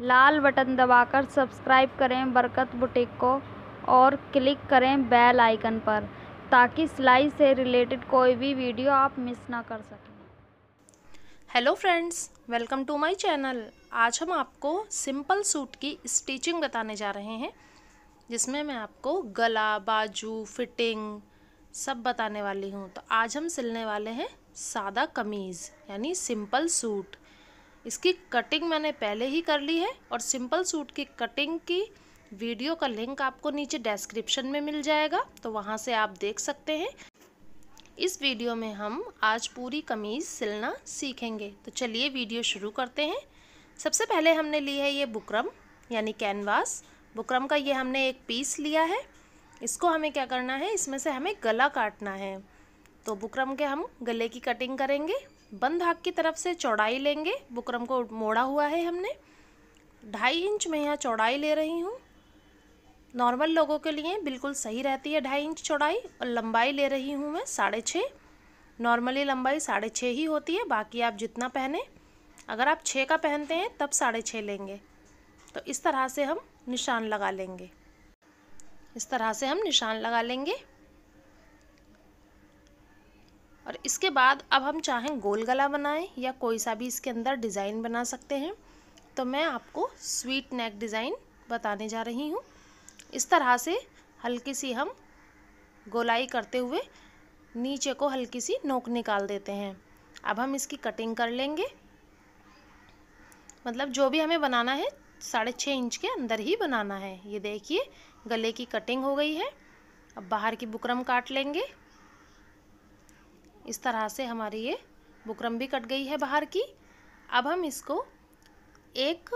लाल button दबाकर subscribe करें बरकत बुटीक को और क्लिक करें बेल आइकन पर ताकि सिलाई से रिलेटेड कोई भी वीडियो आप मिस ना कर सकें hello friends welcome to my channel आज हम आपको सिंपल सूट की स्टिचिंग बताने जा रहे हैं जिसमें मैं आपको गला बाजू फिटिंग सब बताने वाली हूँ तो आज हम सिलने वाले हैं सादा कमीज़ यानी सिंपल सूट इसकी कटिंग मैंने पहले ही कर ली है और सिंपल सूट की कटिंग की वीडियो का लिंक आपको नीचे डेस्क्रिप्शन में मिल जाएगा तो वहाँ से आप देख सकते हैं इस वीडियो में हम आज पूरी कमीज़ सिलना सीखेंगे तो चलिए वीडियो शुरू करते हैं सबसे पहले हमने ली है ये बुकरम यानी कैनवास बुकरम का ये हमने एक पीस लिया है इसको हमें क्या करना है इसमें से हमें गला काटना है तो बुकरम के हम गले की कटिंग करेंगे बंद भाग की तरफ से चौड़ाई लेंगे बुकरम को मोड़ा हुआ है हमने ढाई इंच में यहाँ चौड़ाई ले रही हूँ नॉर्मल लोगों के लिए बिल्कुल सही रहती है ढाई इंच चौड़ाई और लंबाई ले रही हूँ मैं साढ़े छः नॉर्मली लंबाई साढ़े छः ही होती है बाकी आप जितना पहने अगर आप छः का पहनते हैं तब साढ़े छः लेंगे तो इस तरह से हम निशान लगा लेंगे इस तरह से हम निशान लगा लेंगे और इसके बाद अब हम चाहें गोल गला बनाएं या कोई सा भी इसके अंदर डिज़ाइन बना सकते हैं तो मैं आपको स्वीट नेक डिज़ाइन बताने जा रही हूँ इस तरह से हल्की सी हम गोलाई करते हुए नीचे को हल्की सी नोक निकाल देते हैं अब हम इसकी कटिंग कर लेंगे मतलब जो भी हमें बनाना है साढ़े छः इंच के अंदर ही बनाना है ये देखिए गले की कटिंग हो गई है अब बाहर की बुकरम काट लेंगे इस तरह से हमारी ये बुकरम भी कट गई है बाहर की अब हम इसको एक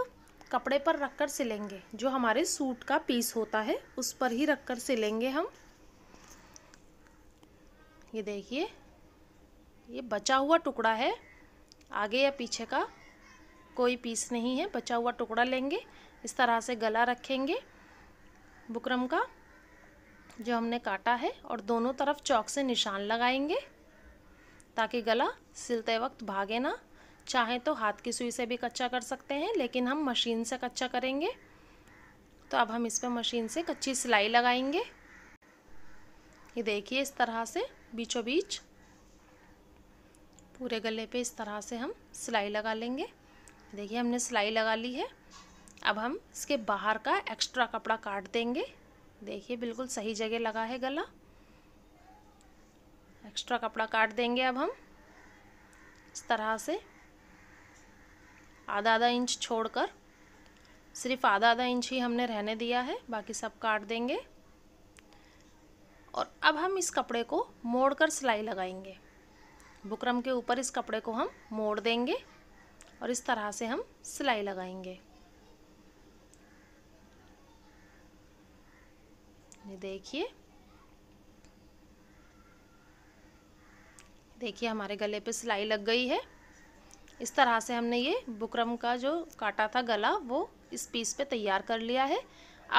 कपड़े पर रखकर सिलेंगे जो हमारे सूट का पीस होता है उस पर ही रखकर सिलेंगे हम ये देखिए ये बचा हुआ टुकड़ा है आगे या पीछे का कोई पीस नहीं है बचा हुआ टुकड़ा लेंगे इस तरह से गला रखेंगे बुकरम का जो हमने काटा है और दोनों तरफ चौक से निशान लगाएंगे ताकि गला सिलते वक्त भागे ना चाहे तो हाथ की सुई से भी कच्चा कर सकते हैं लेकिन हम मशीन से कच्चा करेंगे तो अब हम इस पर मशीन से कच्ची सिलाई लगाएंगे ये देखिए इस तरह से बीचों बीच पूरे गले पे इस तरह से हम सिलाई लगा लेंगे देखिए हमने सिलाई लगा ली है अब हम इसके बाहर का एक्स्ट्रा कपड़ा काट देंगे देखिए बिल्कुल सही जगह लगा है गला एक्स्ट्रा कपड़ा काट देंगे अब हम इस तरह से आधा आधा इंच छोड़कर सिर्फ आधा आधा इंच ही हमने रहने दिया है बाकी सब काट देंगे और अब हम इस कपड़े को मोड़कर सिलाई लगाएंगे बुकरम के ऊपर इस कपड़े को हम मोड़ देंगे और इस तरह से हम सिलाई लगाएंगे ये देखिए देखिए हमारे गले पे सिलाई लग गई है इस तरह से हमने ये बुकरम का जो काटा था गला वो इस पीस पे तैयार कर लिया है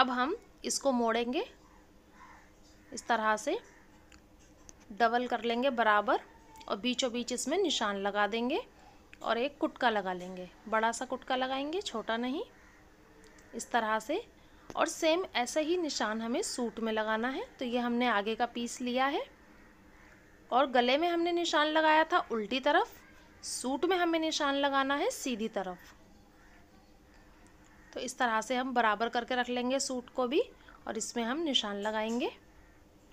अब हम इसको मोड़ेंगे इस तरह से डबल कर लेंगे बराबर और बीचों बीच इसमें निशान लगा देंगे और एक कुटका लगा लेंगे बड़ा सा कुटका लगाएंगे छोटा नहीं इस तरह से और सेम ऐसा ही निशान हमें सूट में लगाना है तो ये हमने आगे का पीस लिया है और गले में हमने निशान लगाया था उल्टी तरफ सूट में हमें निशान लगाना है सीधी तरफ तो इस तरह से हम बराबर करके रख लेंगे सूट को भी और इसमें हम निशान लगाएंगे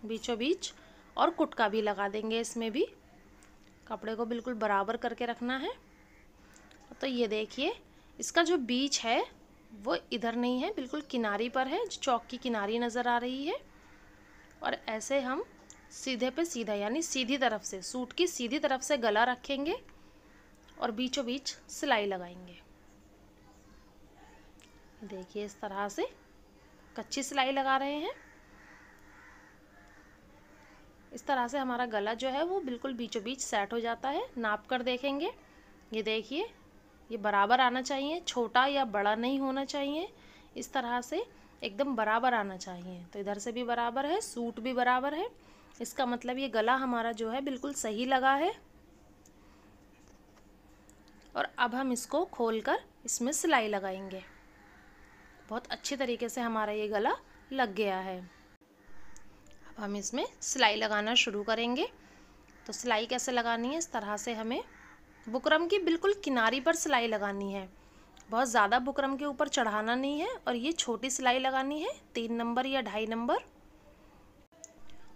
बीचों बीच और कुटका भी लगा देंगे इसमें भी कपड़े को बिल्कुल बराबर करके रखना है तो ये देखिए इसका जो बीच है वो इधर नहीं है बिल्कुल किनारी पर है जो चौक की किनारी नज़र आ रही है और ऐसे हम सीधे पे सीधा यानी सीधी तरफ से सूट की सीधी तरफ से गला रखेंगे और बीचों बीच सिलाई लगाएंगे देखिए इस तरह से कच्ची सिलाई लगा रहे हैं इस तरह से हमारा गला जो है वो बिल्कुल बीचों बीच सेट हो जाता है नाप कर देखेंगे ये देखिए ये बराबर आना चाहिए छोटा या बड़ा नहीं होना चाहिए इस तरह से एकदम बराबर आना चाहिए तो इधर से भी बराबर है सूट भी बराबर है इसका मतलब ये गला हमारा जो है बिल्कुल सही लगा है और अब हम इसको खोल कर इसमें सिलाई लगाएंगे बहुत अच्छे तरीके से हमारा ये गला लग गया है अब हम इसमें सिलाई लगाना शुरू करेंगे तो सिलाई कैसे लगानी है इस तरह से हमें बुकरम की बिल्कुल किनारी पर सिलाई लगानी है बहुत ज़्यादा बुकरम के ऊपर चढ़ाना नहीं है और ये छोटी सिलाई लगानी है तीन नंबर या ढाई नंबर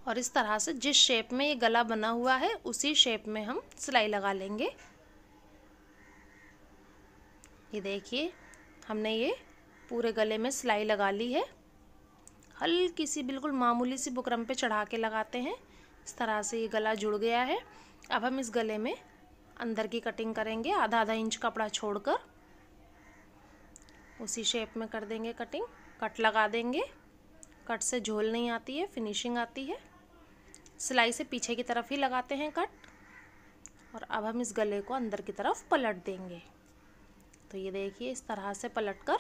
और इस तरह से जिस शेप में ये गला बना हुआ है उसी शेप में हम सिलाई लगा लेंगे ये देखिए हमने ये पूरे गले में सिलाई लगा ली है हल्की सी बिल्कुल मामूली सी बुकरम पे चढ़ा के लगाते हैं इस तरह से ये गला जुड़ गया है अब हम इस गले में अंदर की कटिंग करेंगे आधा आधा इंच कपड़ा छोड़कर उसी शेप में कर देंगे कटिंग कट लगा देंगे कट से झोल नहीं आती है फिनिशिंग आती है सिलाई से पीछे की तरफ ही लगाते हैं कट और अब हम इस गले को अंदर की तरफ पलट देंगे तो ये देखिए इस तरह से पलट कर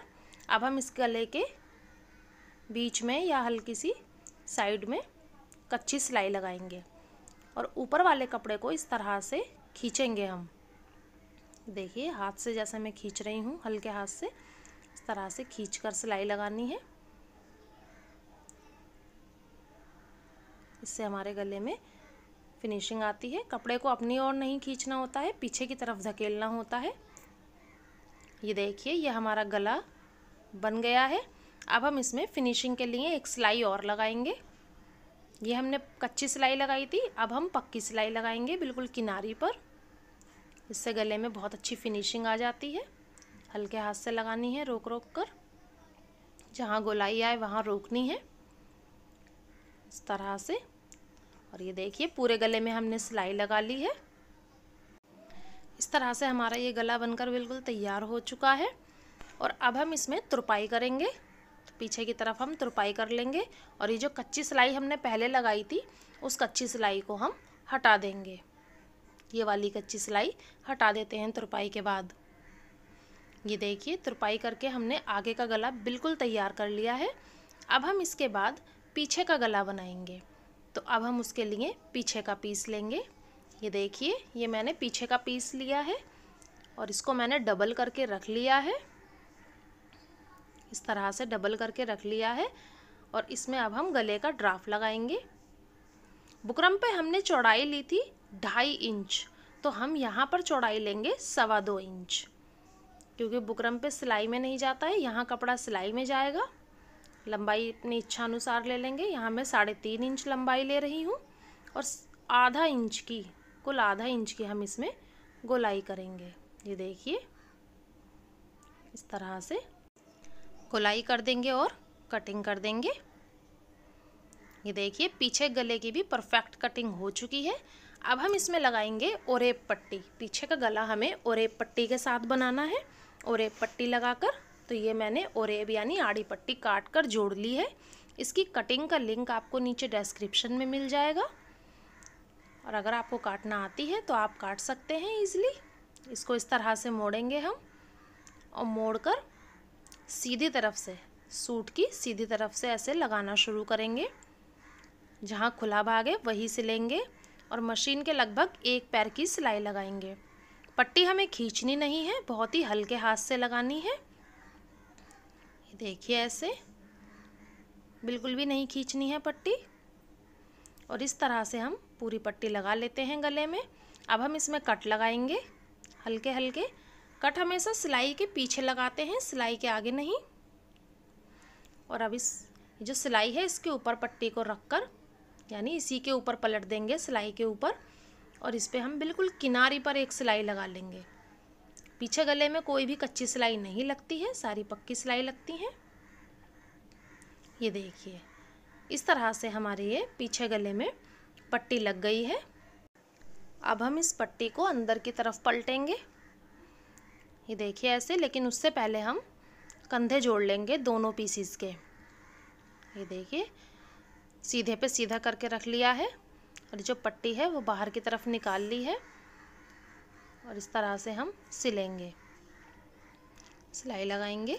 अब हम इस गले के बीच में या हल्की सी साइड में कच्ची सिलाई लगाएंगे और ऊपर वाले कपड़े को इस तरह से खींचेंगे हम देखिए हाथ से जैसे मैं खींच रही हूँ हल्के हाथ से इस तरह से खींच कर सिलाई लगानी है इससे हमारे गले में फिनिशिंग आती है कपड़े को अपनी ओर नहीं खींचना होता है पीछे की तरफ धकेलना होता है ये देखिए ये हमारा गला बन गया है अब हम इसमें फिनिशिंग के लिए एक सिलाई और लगाएंगे ये हमने कच्ची सिलाई लगाई थी अब हम पक्की सिलाई लगाएंगे बिल्कुल किनारी पर इससे गले में बहुत अच्छी फिनिशिंग आ जाती है हल्के हाथ से लगानी है रोक रोक कर जहाँ गोलाई आए वहाँ रोकनी है इस तरह से और ये देखिए पूरे गले में हमने सिलाई लगा ली है इस तरह से हमारा ये गला बनकर बिल्कुल तैयार हो चुका है और अब हम इसमें तुरपाई करेंगे तो पीछे की तरफ हम तुरपाई कर लेंगे और ये जो कच्ची सिलाई हमने पहले लगाई थी उस कच्ची सिलाई को हम हटा देंगे ये वाली कच्ची सिलाई हटा देते हैं तुरपाई के बाद ये देखिए तुरपाई करके हमने आगे का गला बिल्कुल तैयार कर लिया है अब हम इसके बाद पीछे का गला बनाएंगे तो अब हम उसके लिए पीछे का पीस लेंगे ये देखिए ये मैंने पीछे का पीस लिया है और इसको मैंने डबल करके रख लिया है इस तरह से डबल करके रख लिया है और इसमें अब हम गले का ड्राफ्ट लगाएंगे बुकरम पे हमने चौड़ाई ली थी ढाई इंच तो हम यहाँ पर चौड़ाई लेंगे सवा दो इंच क्योंकि बुकरम पे सिलाई में नहीं जाता है यहाँ कपड़ा सिलाई में जाएगा लंबाई अपनी इच्छा अनुसार ले लेंगे यहाँ मैं साढ़े तीन इंच लंबाई ले रही हूँ और आधा इंच की कुल आधा इंच की हम इसमें गोलाई करेंगे ये देखिए इस तरह से गोलाई कर देंगे और कटिंग कर देंगे ये देखिए पीछे गले की भी परफेक्ट कटिंग हो चुकी है अब हम इसमें लगाएंगे ओरेप पट्टी पीछे का गला हमें ओरेप पट्टी के साथ बनाना है ओरेब पट्टी लगाकर तो ये मैंने ओरेब यानी आड़ी पट्टी काट कर जोड़ ली है इसकी कटिंग का लिंक आपको नीचे डिस्क्रिप्शन में मिल जाएगा और अगर आपको काटना आती है तो आप काट सकते हैं ईज़िली इसको इस तरह से मोड़ेंगे हम और मोड़कर सीधी तरफ से सूट की सीधी तरफ से ऐसे लगाना शुरू करेंगे जहाँ खुला भाग है वहीं सिलेंगे और मशीन के लगभग एक पैर की सिलाई लगाएंगे पट्टी हमें खींचनी नहीं है बहुत ही हल्के हाथ से लगानी है देखिए ऐसे बिल्कुल भी नहीं खींचनी है पट्टी और इस तरह से हम पूरी पट्टी लगा लेते हैं गले में अब हम इसमें कट लगाएंगे हल्के हल्के कट हमेशा सिलाई के पीछे लगाते हैं सिलाई के आगे नहीं और अब इस जो सिलाई है इसके ऊपर पट्टी को रखकर यानी इसी के ऊपर पलट देंगे सिलाई के ऊपर और इस पर हम बिल्कुल किनारी पर एक सिलाई लगा लेंगे पीछे गले में कोई भी कच्ची सिलाई नहीं लगती है सारी पक्की सिलाई लगती है ये देखिए इस तरह से हमारे ये पीछे गले में पट्टी लग गई है अब हम इस पट्टी को अंदर की तरफ पलटेंगे ये देखिए ऐसे लेकिन उससे पहले हम कंधे जोड़ लेंगे दोनों पीसीस के ये देखिए सीधे पे सीधा करके रख लिया है और जो पट्टी है वो बाहर की तरफ निकाल ली है और इस तरह से हम सिलेंगे सिलाई लगाएंगे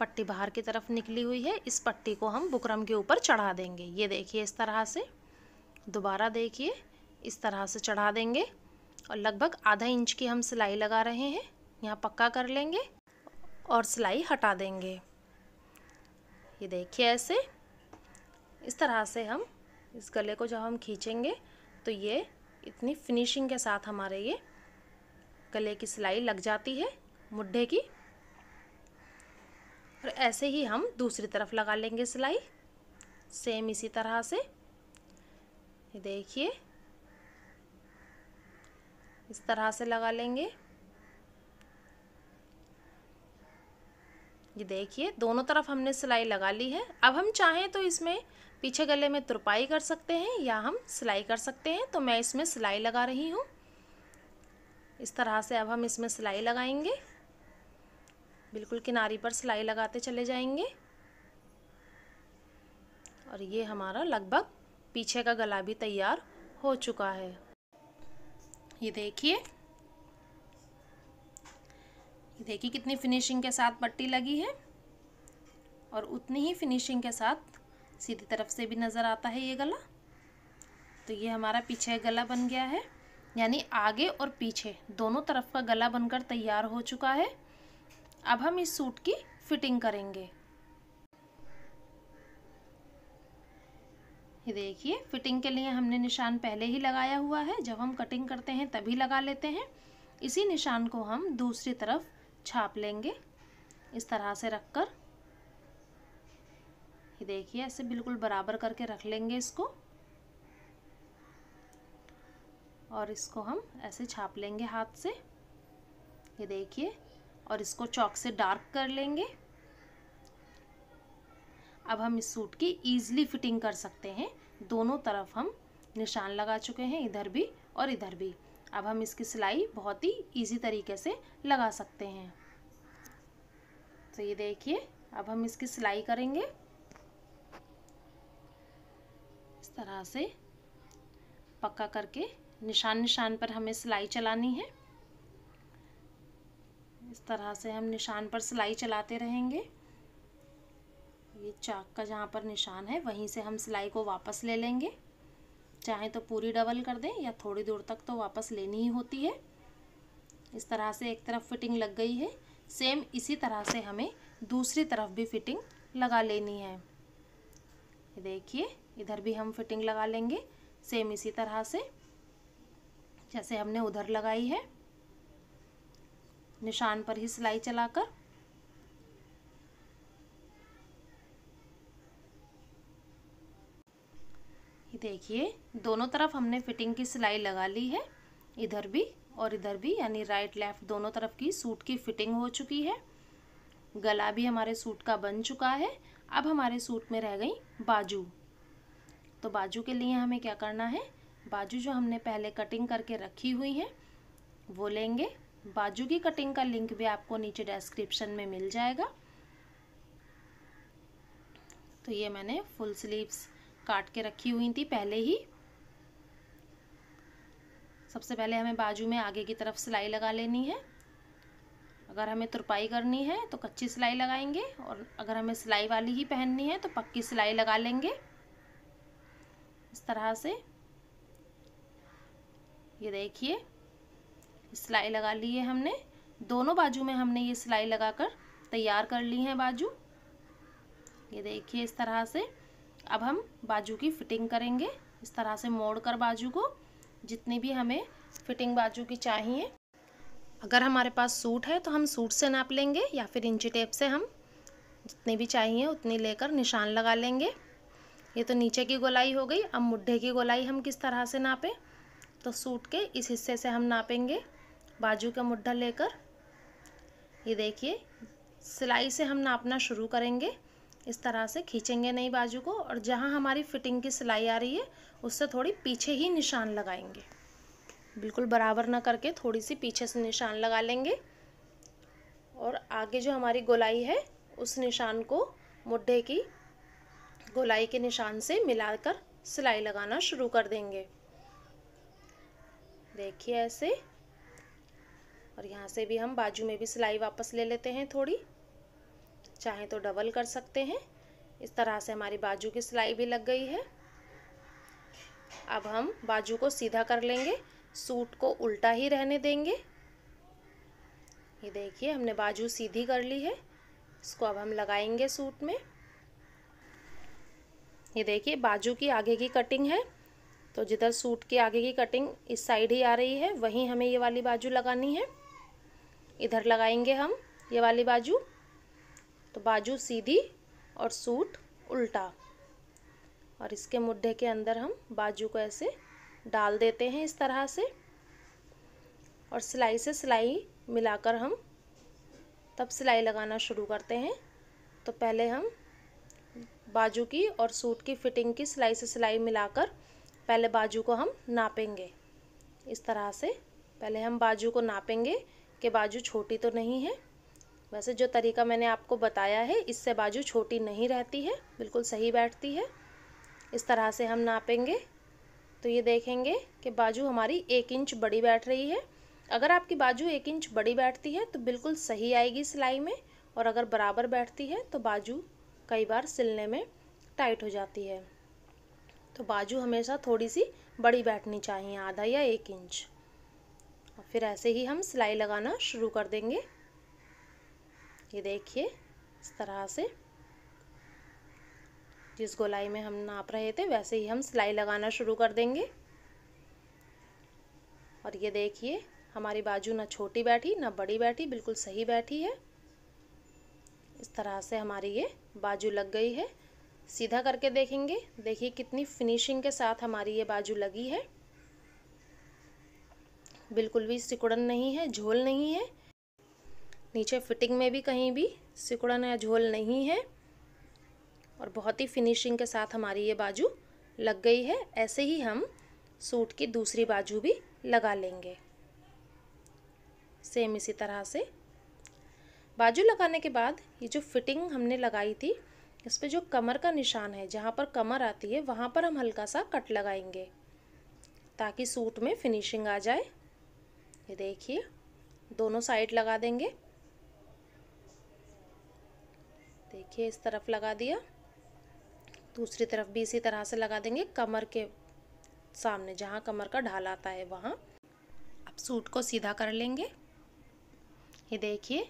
पट्टी बाहर की तरफ निकली हुई है इस पट्टी को हम बुकरम के ऊपर चढ़ा देंगे ये देखिए इस तरह से दोबारा देखिए इस तरह से चढ़ा देंगे और लगभग आधा इंच की हम सिलाई लगा रहे हैं यहाँ पक्का कर लेंगे और सिलाई हटा देंगे ये देखिए ऐसे इस तरह से हम इस गले को जब हम खींचेंगे तो ये इतनी फिनिशिंग के साथ हमारे ये गले की सिलाई लग जाती है मुड्ढे की और ऐसे ही हम दूसरी तरफ लगा लेंगे सिलाई सेम इसी तरह से देखिए इस तरह से लगा लेंगे ये देखिए दोनों तरफ हमने सिलाई लगा ली है अब हम चाहें तो इसमें पीछे गले में तुरपाई कर सकते हैं या हम सिलाई कर सकते हैं तो मैं इसमें सिलाई लगा रही हूँ इस तरह से अब हम इसमें सिलाई लगाएंगे बिल्कुल किनारी पर सिलाई लगाते चले जाएंगे और ये हमारा लगभग पीछे का गला भी तैयार हो चुका है ये देखिए देखिए कितनी फिनिशिंग के साथ पट्टी लगी है और उतनी ही फिनिशिंग के साथ सीधी तरफ से भी नज़र आता है ये गला तो ये हमारा पीछे गला बन गया है यानी आगे और पीछे दोनों तरफ का गला बनकर तैयार हो चुका है अब हम इस सूट की फिटिंग करेंगे ये देखिए फिटिंग के लिए हमने निशान पहले ही लगाया हुआ है जब हम कटिंग करते हैं तभी लगा लेते हैं इसी निशान को हम दूसरी तरफ छाप लेंगे इस तरह से रखकर ये देखिए ऐसे बिल्कुल बराबर करके रख लेंगे इसको और इसको हम ऐसे छाप लेंगे हाथ से ये देखिए और इसको चौक से डार्क कर लेंगे अब हम इस सूट की ईजिली फिटिंग कर सकते हैं दोनों तरफ हम निशान लगा चुके हैं इधर भी और इधर भी अब हम इसकी सिलाई बहुत ही ईजी तरीके से लगा सकते हैं तो ये देखिए अब हम इसकी सिलाई करेंगे तरह से पक्का करके निशान निशान पर हमें सिलाई चलानी है इस तरह से हम निशान पर सिलाई चलाते रहेंगे ये चाक का जहाँ पर निशान है वहीं से हम सिलाई को वापस ले लेंगे चाहे तो पूरी डबल कर दें या थोड़ी दूर तक तो वापस लेनी ही होती है इस तरह से एक तरफ फिटिंग लग गई है सेम इसी तरह से हमें दूसरी तरफ भी फिटिंग लगा लेनी है देखिए इधर भी हम फिटिंग लगा लेंगे सेम इसी तरह से जैसे हमने उधर लगाई है निशान पर ही सिलाई चलाकर देखिए दोनों तरफ हमने फिटिंग की सिलाई लगा ली है इधर भी और इधर भी यानी राइट लेफ्ट दोनों तरफ की सूट की फिटिंग हो चुकी है गला भी हमारे सूट का बन चुका है अब हमारे सूट में रह गई बाजू तो बाजू के लिए हमें क्या करना है बाजू जो हमने पहले कटिंग करके रखी हुई है वो लेंगे बाजू की कटिंग का लिंक भी आपको नीचे डिस्क्रिप्शन में मिल जाएगा तो ये मैंने फुल स्लीव्स काट के रखी हुई थी पहले ही सबसे पहले हमें बाजू में आगे की तरफ सिलाई लगा लेनी है अगर हमें तुरपाई करनी है तो कच्ची सिलाई लगाएंगे और अगर हमें सिलाई वाली ही पहननी है तो पक्की सिलाई लगा लेंगे इस तरह से ये देखिए सिलाई लगा ली है हमने दोनों बाजू में हमने ये सिलाई लगाकर तैयार कर ली है बाजू ये देखिए इस तरह से अब हम बाजू की फिटिंग करेंगे इस तरह से मोड़ कर बाजू को जितनी भी हमें फिटिंग बाजू की चाहिए अगर हमारे पास सूट है तो हम सूट से नाप लेंगे या फिर इंची टेप से हम जितनी भी चाहिए उतनी लेकर निशान लगा लेंगे ये तो नीचे की गोलाई हो गई अब मुड्ढे की गोलाई हम किस तरह से नापें तो सूट के इस हिस्से से हम नापेंगे बाजू का मुड्ढा लेकर ये देखिए सिलाई से हम नापना शुरू करेंगे इस तरह से खींचेंगे नई बाजू को और जहाँ हमारी फिटिंग की सिलाई आ रही है उससे थोड़ी पीछे ही निशान लगाएंगे बिल्कुल बराबर ना करके थोड़ी सी पीछे से निशान लगा लेंगे और आगे जो हमारी गोलाई है उस निशान को मुड्ढे की गोलाई के निशान से मिलाकर सिलाई लगाना शुरू कर देंगे देखिए ऐसे और यहाँ से भी हम बाजू में भी सिलाई वापस ले लेते हैं थोड़ी चाहे तो डबल कर सकते हैं इस तरह से हमारी बाजू की सिलाई भी लग गई है अब हम बाजू को सीधा कर लेंगे सूट को उल्टा ही रहने देंगे ये देखिए हमने बाजू सीधी कर ली है इसको अब हम लगाएंगे सूट में ये देखिए बाजू की आगे की कटिंग है तो जिधर सूट की आगे की कटिंग इस साइड ही आ रही है वहीं हमें ये वाली बाजू लगानी है इधर लगाएंगे हम ये वाली बाजू तो बाजू सीधी और सूट उल्टा और इसके मुड्ढे के अंदर हम बाजू को ऐसे डाल देते हैं इस तरह से और सिलाई से सिलाई मिलाकर हम तब सिलाई लगाना शुरू करते हैं तो पहले हम बाजू की और सूट की फिटिंग की सिलाई से सिलाई मिलाकर पहले बाजू को हम नापेंगे इस तरह से पहले हम बाजू को नापेंगे कि बाजू छोटी तो नहीं है वैसे जो तरीका मैंने आपको बताया है इससे बाजू छोटी नहीं रहती है बिल्कुल सही बैठती है इस तरह से हम नापेंगे तो ये देखेंगे कि बाजू हमारी एक इंच बड़ी बैठ रही है अगर आपकी बाजू एक इंच बड़ी बैठती है तो बिल्कुल सही आएगी सिलाई में और अगर बराबर बैठती है तो बाजू कई बार सिलने में टाइट हो जाती है तो बाजू हमेशा थोड़ी सी बड़ी बैठनी चाहिए आधा या एक इंच और फिर ऐसे ही हम सिलाई लगाना शुरू कर देंगे ये देखिए इस तरह से जिस गोलाई में हम नाप रहे थे वैसे ही हम सिलाई लगाना शुरू कर देंगे और ये देखिए हमारी बाजू ना छोटी बैठी ना बड़ी बैठी बिल्कुल सही बैठी है इस तरह से हमारी ये बाजू लग गई है सीधा करके देखेंगे देखिए कितनी फिनिशिंग के साथ हमारी ये बाजू लगी है बिल्कुल भी सिकुड़न नहीं है झोल नहीं है नीचे फिटिंग में भी कहीं भी सिकुड़न या झोल नहीं है और बहुत ही फिनिशिंग के साथ हमारी ये बाजू लग गई है ऐसे ही हम सूट की दूसरी बाजू भी लगा लेंगे सेम इसी तरह से बाजू लगाने के बाद ये जो फिटिंग हमने लगाई थी इस पर जो कमर का निशान है जहाँ पर कमर आती है वहाँ पर हम हल्का सा कट लगाएंगे ताकि सूट में फिनिशिंग आ जाए ये देखिए दोनों साइड लगा देंगे देखिए इस तरफ लगा दिया दूसरी तरफ भी इसी तरह से लगा देंगे कमर के सामने जहाँ कमर का ढाल आता है वहाँ अब सूट को सीधा कर लेंगे ये देखिए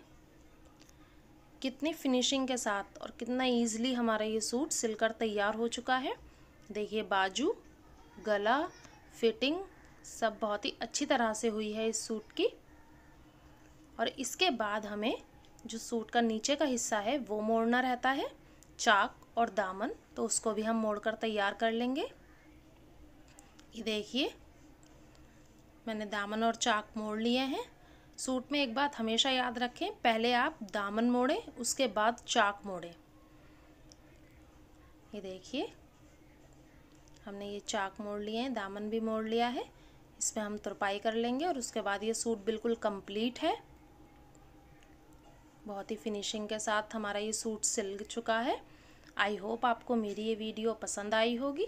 कितनी फिनिशिंग के साथ और कितना ईजिली हमारा ये सूट सिलकर तैयार हो चुका है देखिए बाजू गला फिटिंग सब बहुत ही अच्छी तरह से हुई है इस सूट की और इसके बाद हमें जो सूट का नीचे का हिस्सा है वो मोड़ना रहता है चाक और दामन तो उसको भी हम मोड़ कर तैयार कर लेंगे ये देखिए मैंने दामन और चाक मोड़ लिए हैं सूट में एक बात हमेशा याद रखें पहले आप दामन मोड़ें उसके बाद चाक मोड़ें ये देखिए हमने ये चाक मोड़ लिए हैं दामन भी मोड़ लिया है इसमें हम तुरपाई कर लेंगे और उसके बाद ये सूट बिल्कुल कंप्लीट है बहुत ही फिनिशिंग के साथ हमारा ये सूट सिल चुका है आई होप आपको मेरी ये वीडियो पसंद आई होगी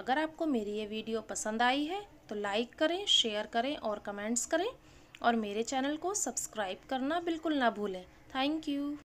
अगर आपको मेरी ये वीडियो पसंद आई है तो लाइक करें शेयर करें और कमेंट्स करें और मेरे चैनल को सब्सक्राइब करना बिल्कुल ना भूलें थैंक यू